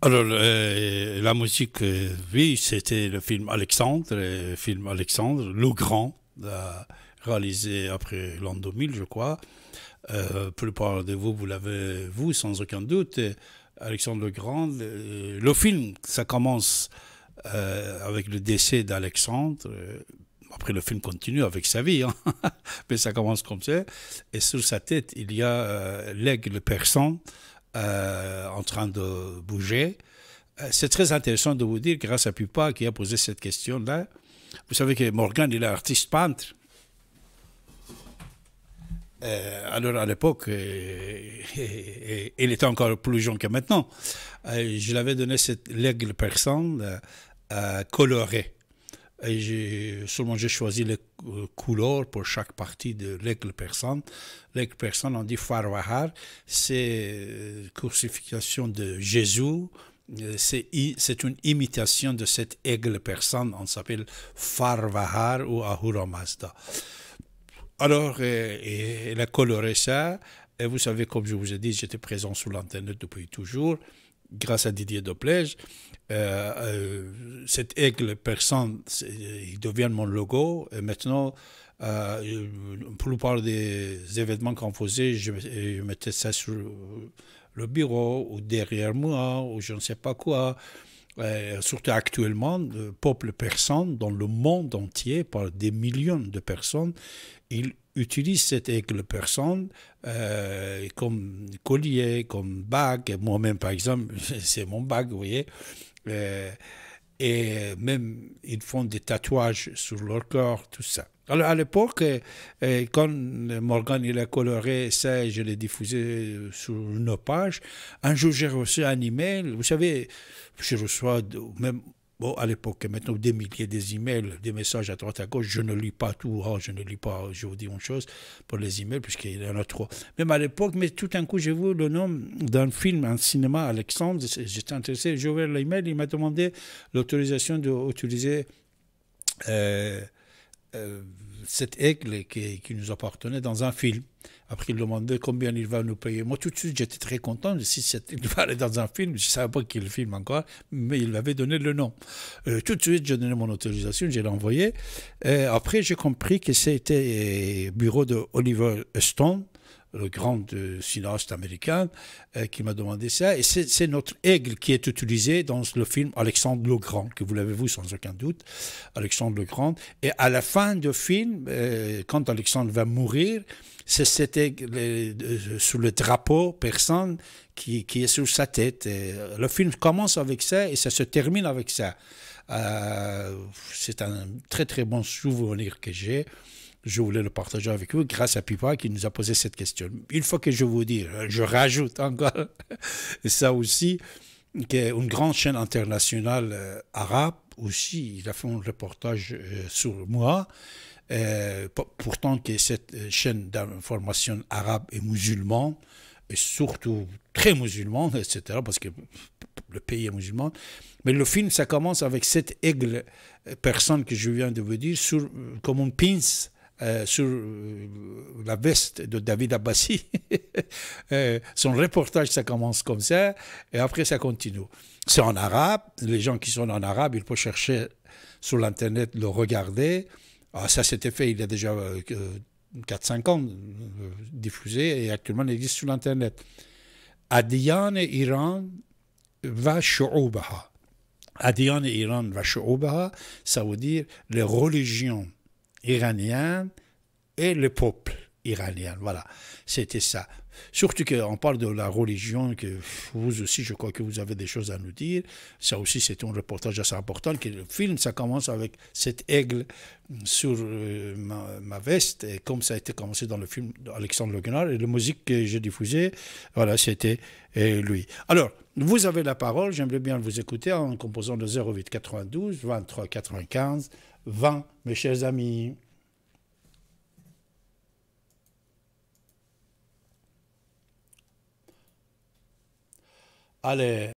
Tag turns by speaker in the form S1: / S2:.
S1: Alors, euh, la musique, euh, oui, c'était le film Alexandre, le euh, film Alexandre, Le Grand, réalisé après l'an 2000, je crois. Euh, plupart de vous, vous l'avez vous, sans aucun doute. Alexandre le Grand, le, film, ça commence avec le décès d'Alexandre. Après, le film continue avec sa vie, hein. mais ça commence comme ça. Et sur sa tête, il y a l'aigle persan euh, en train de bouger. Euh, c'est très intéressant de vous dire, grâce à Pupa qui a posé cette question-là, vous savez que Morgan, il est artiste peintre. Euh, alors à l'époque, il était encore plus jeune que maintenant. je l'avais donné cette l'aigle personne, colorée. Et j'ai, seulement j'ai choisi les euh, couleurs pour chaque partie de l'aigle persan. L'aigle persan, on dit Farwahar, c'est euh, crucifixion de Jésus. Euh, c'est, une imitation de cet aigle persan, on s'appelle Farvahar ou Ahura Mazda. Alors, elle a coloré ça, et vous savez, comme je vous ai dit, j'étais présent sur l'antenne depuis toujours grâce à Didier Doplège, euh, euh, cette cet aigle persan, il devient mon logo. Et maintenant, euh, pour des événements qu'on faisait, je, mettais ça sur le bureau ou derrière moi ou je ne sais pas quoi. Euh, surtout actuellement, le peuple persan dans le monde entier, par des millions de personnes, il utilise cette aigle personne euh, comme collier, comme bague. Moi-même, par exemple, c'est mon bague, vous voyez. Euh, et même, ils font des tatouages sur leur corps, tout ça. Alors, à l'époque, euh, quand Morgan il a coloré ça, je l'ai diffusé sur nos pages. Un jour, j'ai reçu un email. Vous savez, je reçois même Bon, à l'époque, maintenant, des milliers, des emails, des messages à droite, à gauche. Je ne lis pas tout. Ah, je ne lis pas, je vous dis une chose, pour les emails, puisqu'il y en a trop. Même à l'époque, mais tout d'un coup, j'ai vu le nom d'un film, un cinéma, Alexandre. J'étais intéressé. J'ai ouvert l'email. Il m'a demandé l'autorisation d'utiliser. euh, euh cet aigle qui, nous appartenait dans un film. Après, il demandait combien il va nous payer. Moi, tout de suite, j'étais très content. Si il aigle va aller dans un film, je ne savais pas quel film encore, mais il avait donné le nom. Euh, tout de suite, j'ai donné mon autorisation, je l'ai envoyé. après, j'ai compris que c'était le euh, bureau de Oliver Stone le grand euh, cinéaste américain, euh, qui m'a demandé ça. Et c'est notre aigle qui est utilisé dans le film Alexandre le Grand, que vous l'avez vu sans aucun doute, Alexandre le Grand. Et à la fin du film, euh, quand Alexandre va mourir, c'est cet aigle sous le drapeau personne, qui, est sur sa tête. le film commence avec ça et ça se termine avec ça. c'est un très très bon souvenir que j'ai je voulais le partager avec vous grâce à Pipa qui nous a posé cette question. Une fois que je vous dis, je rajoute encore ça aussi, qu'une grande chaîne internationale euh, arabe aussi, il a fait un reportage euh, sur moi. Euh, pourtant que cette chaîne d'information arabe et musulmane, et surtout très musulmane, etc., parce que le pays est musulman. Mais le film, ça commence avec cette aigle personne que je viens de vous dire, sur, comme une pince euh, sur euh, la veste de David Abbassi. Euh, son reportage, ça commence comme ça, et après, ça continue. C'est en arabe. Les gens qui sont en arabe, ils peuvent chercher sur l'Internet, le regarder. Ah, ça, s'était fait il y a déjà 4-5 ans, diffusé, et actuellement, il existe sur l'Internet. Adiyan et Iran va Adiyan et Iran va ça veut dire les religions iranien et le peuple. Voilà, c'était ça. Surtout qu'on parle de la religion, que vous aussi, je crois que vous avez des choses à nous dire. Ça aussi, c'est un reportage assez important. Que le film, ça commence avec cet aigle sur euh, ma, veste, et comme ça a été commencé dans le film d'Alexandre Le et la musique que j'ai diffusée, voilà, c'était euh, lui. Alors, vous avez la parole, j'aimerais bien vous écouter en composant le 08 92 23 95 20, mes chers amis. alle